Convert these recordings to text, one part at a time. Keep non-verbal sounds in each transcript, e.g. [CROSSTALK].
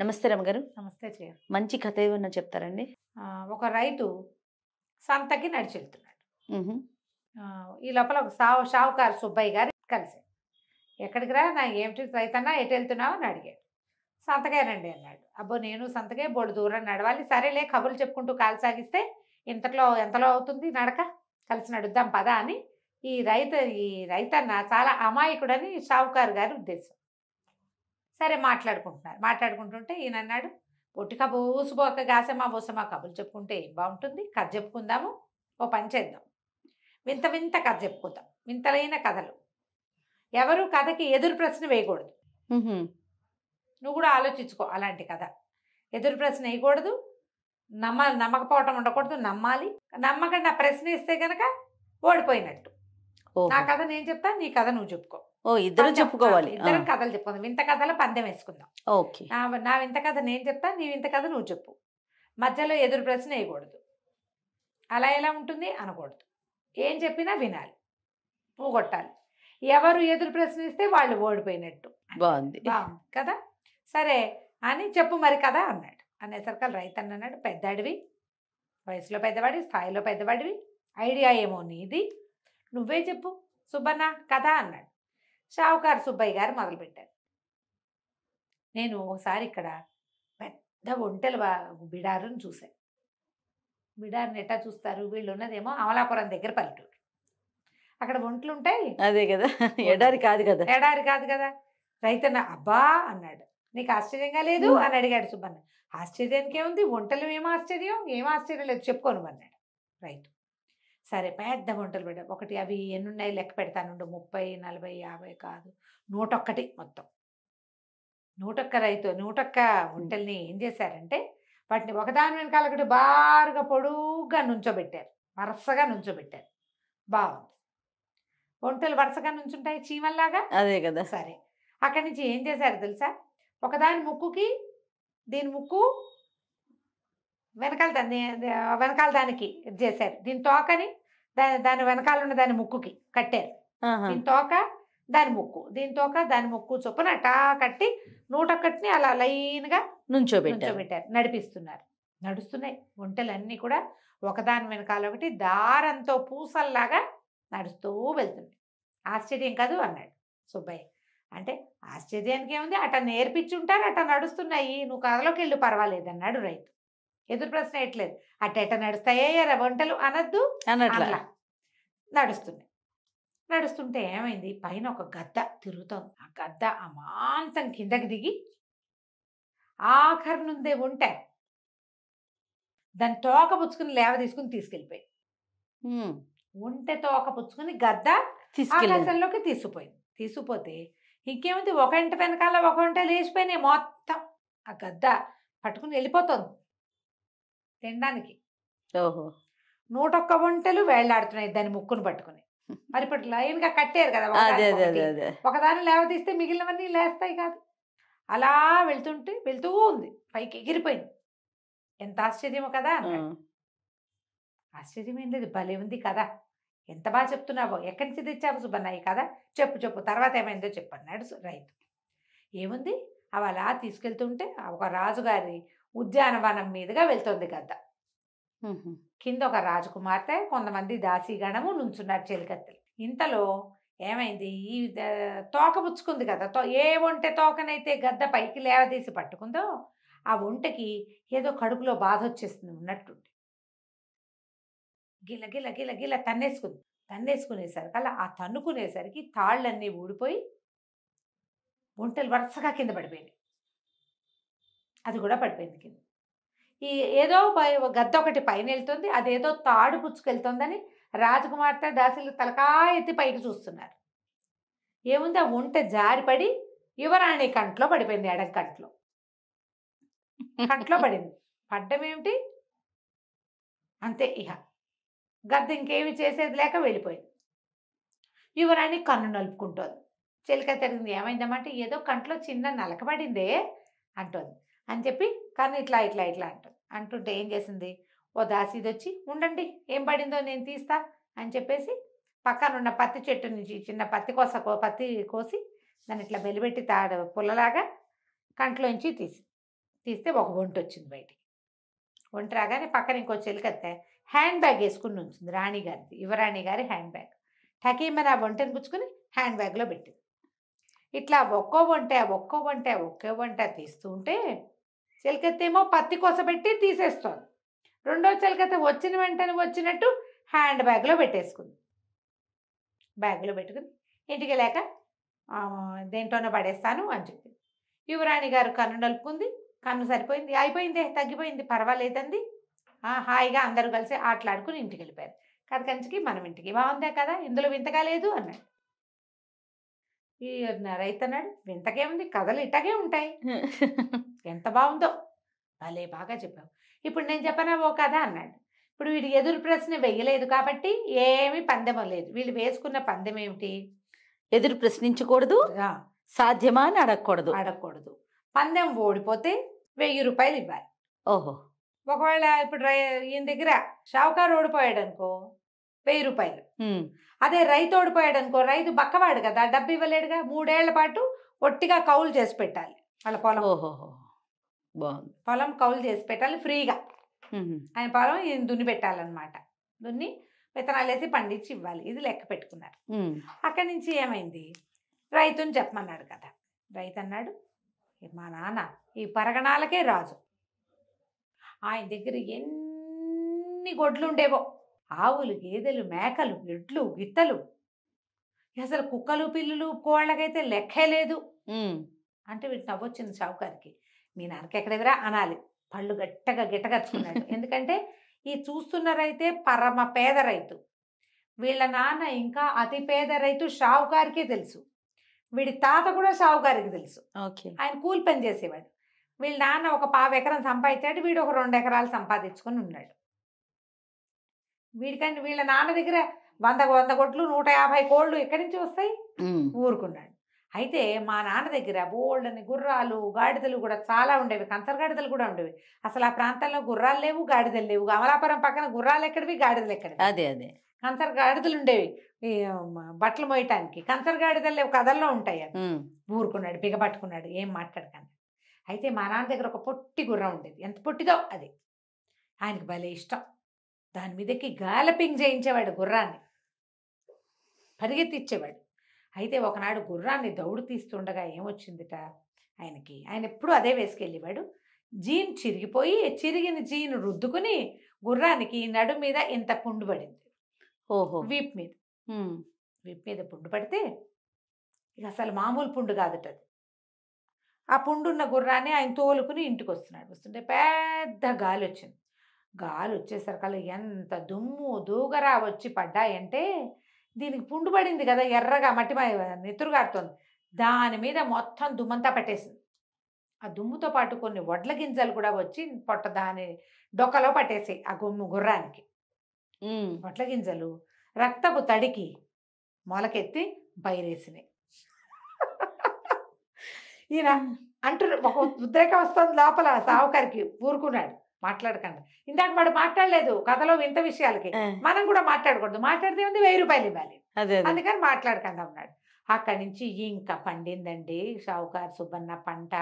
నమస్తే రమగారు నమస్తే చేయ మంచి కథ ఏమన్నా చెప్తారండి ఒక రైతు సంతకి నడిచెళ్తున్నాడు ఈ లోపల ఒక సావు షావుకారు సుబ్బయ్య గారు కలిసి ఎక్కడికి రా నా ఏమిటి రైతన్నా ఎటు వెళ్తున్నావు అని అడిగాడు సంతకే రండి అన్నాడు అబ్బో నేను సంతకే బోడు దూరం నడవాలి సరేలే కబుర్లు చెప్పుకుంటూ కాల్సాగిస్తే ఇంతలో ఎంతలో అవుతుంది నడక కలిసి నడుద్దాం పదా అని ఈ రైతు ఈ రైతన్న చాలా అమాయకుడని షావుకారు గారి ఉద్దేశం సరే మాట్లాడుకుంటున్నారు మాట్లాడుకుంటుంటే ఈయన అన్నాడు కబు బోసుబోక గాసమ్మా బోసమా కబులు చెప్పుకుంటే ఏం బాగుంటుంది కథ చెప్పుకుందాము ఓ పని చేద్దాం వింత వింత కథ చెప్పుకుందాం వింతలైన కథలు ఎవరు కథకి ఎదురు ప్రశ్న వేయకూడదు నువ్వు కూడా ఆలోచించుకో అలాంటి కథ ఎదురు ప్రశ్న వేయకూడదు నమ్మాలి నమ్మకపోవటం ఉండకూడదు నమ్మాలి నమ్మకండి ఆ ప్రశ్న ఇస్తే కనుక ఓడిపోయినట్టు నా కథ నేను చెప్తా నీ కథ నువ్వు చెప్పుకో ఓ ఇద్దరు చెప్పుకోవాలి ఇద్దరం కథలు చెప్పుకుందాం వింత కథలు పందెం వేసుకుందాం ఓకే నా వింత కథ నేను చెప్తా నీ వింత కథ నువ్వు చెప్పు మధ్యలో ఎదురు ప్రశ్న వేయకూడదు అలా ఎలా ఉంటుంది అనకూడదు ఏం చెప్పినా వినాలి నువ్వు కొట్టాలి ఎవరు ఎదురు ప్రశ్నిస్తే వాళ్ళు ఓడిపోయినట్టు బాగుంది కదా సరే అని చెప్పు మరి కదా అన్నాడు అనేసరికి రైతు అన్నాడు పెద్దాడివి వయసులో పెద్దవాడివి స్థాయిలో పెద్దవాడివి ఐడియా ఏమో నీది నువ్వే చెప్పు సుబ్బన్న కథ అన్నాడు షావుకారు సుబ్బయ్య గారు మొదలుపెట్టారు నేను ఒకసారి ఇక్కడ పెద్ద ఒంటెల బిడారును చూశాను బిడారుని ఎట్టా చూస్తారు వీళ్ళు ఉన్నదేమో అమలాపురం దగ్గర పల్లెటూరు అక్కడ ఒంట్లు ఉంటాయి అదే కదా ఎడారి కాదు కదా ఎడారి కాదు కదా రైతన్న అబ్బా అన్నాడు నీకు ఆశ్చర్యంగా లేదు అని అడిగాడు సుబ్బన్న ఆశ్చర్యానికి ఏముంది ఒంటలు ఏం ఆశ్చర్యం ఏం ఆశ్చర్యం లేదు చెప్పుకోను అన్నాడు రైట్ సరే పెద్ద వంటలు పెట్టాం ఒకటి అవి ఎన్ని ఉన్నాయి లెక్క పెడతానుండు ముప్పై నలభై యాభై కాదు నూటొక్కటి మొత్తం నూటొక్క రైతు నూటొక్క వంటల్ని ఏం చేశారంటే వాటిని ఒకదాని వెనకాల ఒకటి బారుగా పొడుగ్గా నుంచోబెట్టారు వరుసగా నుంచోబెట్టారు బాగుంది వంటలు వరుసగా నుంచుంటాయి చీమల్లాగా అదే కదా సరే అక్కడి నుంచి ఏం చేశారు తెలుసా ఒకదాని ముక్కుకి దీని ముక్కు వెనకాల దాన్ని వెనకాల దానికి ఇది చేశారు దీని తోకని దాని దాని వెనకాల ఉన్న దాని ముక్కుకి కట్టారు దీని తోక దాని ముక్కు దీని తోక దాని ముక్కు చొప్పున అటా కట్టి నూటొక్కటిని అలా లైన్గా నుంచోబెట్టారు నడిపిస్తున్నారు నడుస్తున్నాయి ఒంటెలన్నీ కూడా ఒకదాని వెనకాల ఒకటి దారంతో పూసల్లాగా నడుస్తూ వెళ్తుంది ఆశ్చర్యం కాదు అన్నాడు సుబ్బయ్య అంటే ఆశ్చర్యానికి ఏముంది అట నేర్పించుంటారు అట నడుస్తున్నాయి నువ్వు కథలోకి వెళ్ళి పర్వాలేదు అన్నాడు రైతు ఎదురు ప్రశ్న ఎట్లేదు అట్ట ఎట్ట నడుస్తాయేరా వంటలు అనద్దు అనట్లా నడుస్తుంది నడుస్తుంటే ఏమైంది పైన ఒక గద్ద తిరుగుతోంది ఆ గద్ద అమాంతం కిందకి దిగి ఆఖరి నుండే ఉంటే దాని తోక పుచ్చుకుని లేవ తీసుకుని తీసుకెళ్ళిపోయింది ఉంటే తోక పుచ్చుకుని గద్ద ఆకాశంలోకి తీసుకుపోయింది తీసుకుపోతే ఇంకేముంది ఒక ఇంట వెనకాల ఒక ఇంట లేచిపోయినాయి మొత్తం ఆ గద్ద పట్టుకుని వెళ్ళిపోతుంది తినడానికి ఓహో నూట ఒక్క వంటలు వేళ్లాడుతున్నాయి దాని ముక్కును పట్టుకుని మరి [LAUGHS] ఇప్పుడు లైన్ గా కట్టారు కదా ఒకదాని లేవదీస్తే మిగిలినవన్నీ లేస్తాయి కాదు అలా వెళ్తుంటే వెళ్తూ ఉంది పైకి ఎగిరిపోయింది ఎంత ఆశ్చర్యమో కదా ఆశ్చర్యం ఏం లేదు భలే ఉంది కదా ఎంత బాగా చెప్తున్నావో ఎక్కడి నుంచి తెచ్చావు సుబ్బన్నాయి కదా చెప్పు చెప్పు తర్వాత ఏమైందో చెప్పన్నాడు రైతు ఏముంది అవి అలా తీసుకెళ్తుంటే ఒక రాజుగారి ఉద్యానవనం మీదుగా వెళ్తుంది గద్ద కింద ఒక రాజకుమార్తె కొంతమంది దాసీగణము నుంచున్నారు చెలికత్తెలు ఇంతలో ఏమైంది ఈ తోక పుచ్చుకుంది కదా తో ఏ ఒంటె తోకనైతే గద్ద పైకి లేవదీసి పట్టుకుందో ఆ ఒంటకి ఏదో కడుపులో బాధ వచ్చేస్తుంది ఉన్నట్టుండి గిల గిల గిల గిల తన్నేసుకుంది తన్నేసుకునేసరికి అలా ఆ తన్నుకునేసరికి తాళ్ళన్నీ ఊడిపోయి వంటలు వరుసగా కింద పడిపోయినాయి అది కూడా పడిపోయింది కింద ఈ ఏదో గద్ద ఒకటి పైన వెళ్తుంది అదేదో తాడు పుచ్చుకెళ్తుందని రాజకుమార్తె దాసులు తలకాయ ఎత్తి పైకి చూస్తున్నారు ఏముంది ఆ ఉంట జారిపడి యువరాణి కంట్లో పడిపోయింది ఎడ కంట్లో కంట్లో పడింది పడ్డం ఏమిటి అంతే ఇహ గద్ద ఇంకేమి చేసేది లేక వెళ్ళిపోయింది యువరాణి కన్ను నలుపుకుంటోంది చెలిక తిరిగింది ఏమైందమ్మంటే ఏదో కంట్లో చిన్న నలకబడిందే అంటోంది అని చెప్పి కానీ ఇట్లా ఇట్లా ఇట్లా అంటుంది అంటుంటే ఏం చేసింది ఓ దాసీది వచ్చి ఉండండి ఏం పడిందో నేను తీస్తా అని చెప్పేసి పక్కన ఉన్న పత్తి చెట్టు నుంచి చిన్న పత్తి కోస పత్తి కోసి దాన్ని ఇట్లా బెలిపెట్టి తాడ పుల్లలాగా కంట్లోంచి తీసి తీస్తే ఒక ఒంటి వచ్చింది బయటికి ఒంటి రాగానే పక్కన ఇంకో చెలికత్తే హ్యాండ్ బ్యాగ్ వేసుకుని ఉంచింది రాణి గారిది యువరాణి గారి హ్యాండ్ బ్యాగ్ టకీమని ఆ ఒంటని పుచ్చుకుని హ్యాండ్ బ్యాగ్లో పెట్టింది ఇట్లా ఒక్కో వంట ఒక్కో వంట ఒక్కో వంట తీస్తూ ఉంటే ఏమో పత్తి కొసబెట్టి తీసేస్తోంది రెండో చిలకత వచ్చిన వెంటనే వచ్చినట్టు హ్యాండ్ బ్యాగ్లో పెట్టేసుకుంది బ్యాగ్లో పెట్టుకుని ఇంటికి వెళ్ళాక దేంట్లోనో పడేస్తాను అని చెప్పింది యువరాణి గారు కన్ను నలుపుకుంది కన్ను సరిపోయింది అయిపోయింది తగ్గిపోయింది పర్వాలేదండి హాయిగా అందరూ కలిసి ఆటలాడుకుని ఇంటికి వెళ్ళిపోయారు కంచికి మనం ఇంటికి బాగుందే కదా ఇందులో వింతగా లేదు అన్నాడు ఈ అన్నాడు వింతకేముంది కథలు ఇట్టగే ఉంటాయి ఎంత బాగుందో భలే బాగా చెప్పావు ఇప్పుడు నేను చెప్పనా ఓ కథ అన్నాడు ఇప్పుడు వీడి ఎదురు ప్రశ్న వెయ్యలేదు కాబట్టి ఏమీ పందెం లేదు వీళ్ళు వేసుకున్న పందెం ఏమిటి ఎదురు ప్రశ్నించకూడదు సాధ్యమా అని అడగకూడదు అడగకూడదు పందెం ఓడిపోతే వెయ్యి రూపాయలు ఇవ్వాలి ఓహో ఒకవేళ ఇప్పుడు ఈయన దగ్గర షావుకారు ఓడిపోయాడు అనుకో వెయ్యి రూపాయలు అదే రైతు ఓడిపోయాడు అనుకో రైతు బక్కవాడు కదా డబ్బు ఇవ్వలేడుగా మూడేళ్ల పాటు ఒట్టిగా కౌలు చేసి పెట్టాలి వాళ్ళ పొలం ఓహో బాగుంది పొలం కౌలు చేసి పెట్టాలి ఫ్రీగా ఆయన పొలం ఈయన దున్ని పెట్టాలన్నమాట దున్ని విత్తనాలు వేసి పండించి ఇవ్వాలి ఇది లెక్క పెట్టుకున్నారు అక్కడి నుంచి ఏమైంది రైతుని చెప్పమన్నాడు కదా రైతు అన్నాడు మా నాన్న ఈ పరగణాలకే రాజు ఆయన దగ్గర ఎన్ని గొడ్లు ఉండేవో ఆవులు గేదెలు మేకలు ఎడ్లు ఇత్తలు అసలు కుక్కలు పిల్లులు కోళ్ళకైతే లెక్కే లేదు అంటే వీటి నవ్వొచ్చింది షావుకారికి మీ నరక అనాలి పళ్ళు గట్టగా గిట్టగచ్చుకున్నాడు [LAUGHS] ఎందుకంటే ఈ చూస్తున్న రైతే పరమ పేద రైతు వీళ్ళ నాన్న ఇంకా అతి పేద రైతు షావుకారికే తెలుసు వీడి తాత కూడా షావుకారికి తెలుసు ఆయన కూలి పని చేసేవాడు వీళ్ళ నాన్న ఒక పావు ఎకరం సంపాదించాడు వీడు ఒక రెండు ఎకరాలు సంపాదించుకొని ఉన్నాడు వీడికంటే వీళ్ళ నాన్న దగ్గర వంద వంద కోట్లు నూట యాభై కోళ్ళు ఎక్కడి నుంచి వస్తాయి ఊరుకున్నాడు అయితే మా నాన్న దగ్గర బోల్డని గుర్రాలు గాడిదలు కూడా చాలా ఉండేవి కంచర్ గాడిదలు కూడా ఉండేవి అసలు ఆ ప్రాంతంలో గుర్రాలు లేవు గాడిదలు లేవు అమలాపురం పక్కన గుర్రాలు ఎక్కడివి గాడిదలు ఎక్కడివి అదే అదే కంచర్ గాడిదలు ఉండేవి బట్టలు మోయటానికి కంచర్ గాడిదలు లేవు కథల్లో ఉంటాయి ఊరుకున్నాడు బిగబట్టుకున్నాడు ఏం మాట్లాడకండి అయితే మా నాన్న దగ్గర ఒక పొట్టి గుర్రం ఉండేది ఎంత పొట్టిదో అది ఆయనకు భలే ఇష్టం దాని మీదకి గాలపింగ్ చేయించేవాడు గుర్రాన్ని పరిగెత్తిచ్చేవాడు అయితే ఒకనాడు గుర్రాన్ని దౌడు తీస్తుండగా ఏమొచ్చిందిట ఆయనకి ఆయన ఎప్పుడు అదే వేసుకెళ్ళేవాడు జీన్ చిరిగిపోయి చిరిగిన జీన్ రుద్దుకుని గుర్రానికి నడు మీద ఇంత పుండు పడింది ఓహో వీప్ మీద వీప్ మీద పుండు పడితే ఇక అసలు మామూలు పుండు కాదుట అది ఆ పుండున్న గుర్రాన్ని ఆయన తోలుకుని ఇంటికి వస్తున్నాడు వస్తుంటే పెద్ద గాలి వచ్చింది గాలి వచ్చేసరికల్లా ఎంత దుమ్ము దూగరా వచ్చి పడ్డాయంటే దీనికి పుండు పడింది కదా ఎర్రగా మట్టి మట్టిమై నెత్తురుగాడుతోంది దాని మీద మొత్తం దుమ్మంతా పట్టేసింది ఆ దుమ్ముతో పాటు కొన్ని వడ్ల గింజలు కూడా వచ్చి పొట్ట దాని డొక్కలో పట్టేసాయి ఆ గుమ్ము గుర్రానికి వడ్ల గింజలు రక్తపు తడికి మొలకెత్తి బయలేసినాయి ఈయన అంటున్నారు ఒక ఉద్రేకం వస్తుంది లోపల సావుకారికి ఊరుకున్నాడు మాట్లాడకండి ఇందాక వాడు మాట్లాడలేదు కథలో వింత విషయాలకి మనం కూడా మాట్లాడకూడదు మాట్లాడితే ఉంది వెయ్యి రూపాయలు ఇవ్వాలి అందుకని మాట్లాడకండి అన్నాడు అక్కడి నుంచి ఇంకా పండిందండి షావుకారు సుబ్బన్న పంట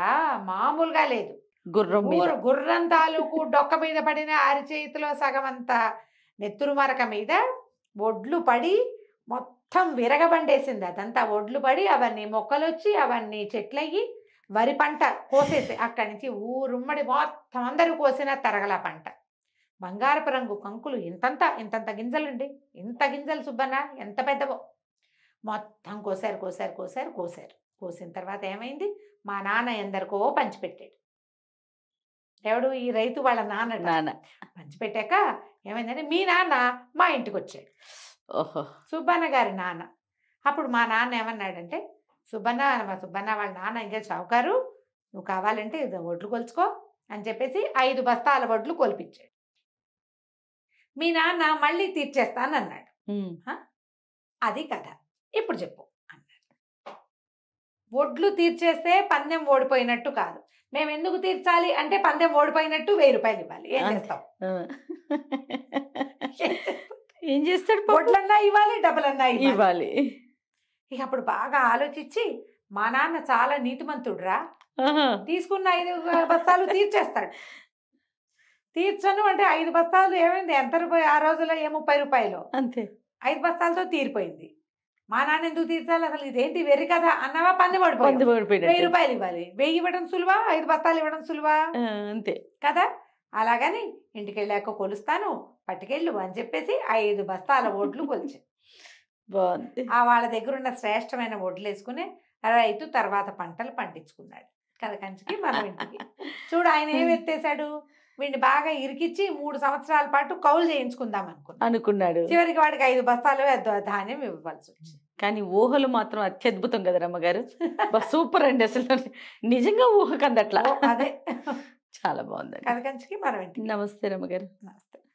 మామూలుగా లేదు గుర్రం ఊరు గుర్రం తాలూకు డొక్క మీద పడిన అరిచేతిలో సగం అంతా నెత్తురు మరక మీద ఒడ్లు పడి మొత్తం విరగబండేసింది అదంతా ఒడ్లు పడి అవన్నీ మొక్కలు వచ్చి అవన్నీ చెట్లయ్యి వరి పంట కోసేసి అక్కడి నుంచి ఊరుమ్మడి మొత్తం అందరూ కోసిన తరగల పంట బంగారపు రంగు కంకులు ఇంతంత ఇంతంత గింజలండి ఇంత గింజలు సుబ్బన్న ఎంత పెద్దవో మొత్తం కోసారు కోసారు కోసారు కోసారు కోసిన తర్వాత ఏమైంది మా నాన్న ఎందరికో పంచిపెట్టాడు ఎవడు ఈ రైతు వాళ్ళ నాన్న నాన్న పంచిపెట్టాక ఏమైందంటే మీ నాన్న మా ఇంటికి వచ్చాడు ఓహో సుబ్బన్న గారి నాన్న అప్పుడు మా నాన్న ఏమన్నాడంటే సుబ్బన్న మా సుబ్బన్న వాళ్ళ నాన్న ఇంకా చౌకారు నువ్వు కావాలంటే ఒడ్లు కొలుచుకో అని చెప్పేసి ఐదు బస్తాల వడ్లు కొలిపించాడు మీ నాన్న మళ్ళీ తీర్చేస్తానన్నాడు అది కథ ఇప్పుడు చెప్పు అన్నాడు ఒడ్లు తీర్చేస్తే పందెం ఓడిపోయినట్టు కాదు మేము ఎందుకు తీర్చాలి అంటే పందెం ఓడిపోయినట్టు వెయ్యి రూపాయలు ఇవ్వాలి ఏం చేస్తాం ఏం చేస్తాడు పొట్లన్నా ఇవ్వాలి డబ్బులన్నా ఇవ్వాలి ఇక అప్పుడు బాగా ఆలోచించి మా నాన్న చాలా నీతిమంతుడురా తీసుకున్న ఐదు బస్తాలు తీర్చేస్తాడు తీర్చను అంటే ఐదు బస్తాలు ఏమైంది ఎంత రూపాయి ఆ రోజుల్లో ఏ ముప్పై రూపాయలు అంతే ఐదు బస్తాలతో తీరిపోయింది మా నాన్న ఎందుకు తీర్చాలి అసలు ఇదేంటి వెర్రి కదా అన్నవా పంది పడిపోయింది వెయ్యి రూపాయలు ఇవ్వాలి వెయ్యి ఇవ్వడం సులువా ఐదు బస్తాలు ఇవ్వడం సులువా అంతే కదా అలాగని ఇంటికి వెళ్ళాక కొలుస్తాను పట్టుకెళ్ళు అని చెప్పేసి ఐదు బస్తాల ఓట్లు కొలిచాను బాగుంది ఆ వాళ్ళ దగ్గర ఉన్న శ్రేష్టమైన ఒడ్లు వేసుకుని రైతు తర్వాత పంటలు పండించుకున్నాడు కథకంచికి మన ఇంటికి చూడు ఆయన ఏం ఎత్తేసాడు వీడిని బాగా ఇరికిచ్చి మూడు సంవత్సరాల పాటు కౌలు చేయించుకుందాం అనుకున్నాడు అనుకున్నాడు చివరికి వాడికి ఐదు బస్తాలు ధాన్యం ఇవ్వవలసి వచ్చింది కానీ ఊహలు మాత్రం అత్యద్భుతం కదా రమ్మగారు సూపర్ అండి అసలు నిజంగా ఊహకు అందట్లా అదే చాలా బాగుంది కథకంచికి మనం నమస్తే రమ్మగారు నమస్తే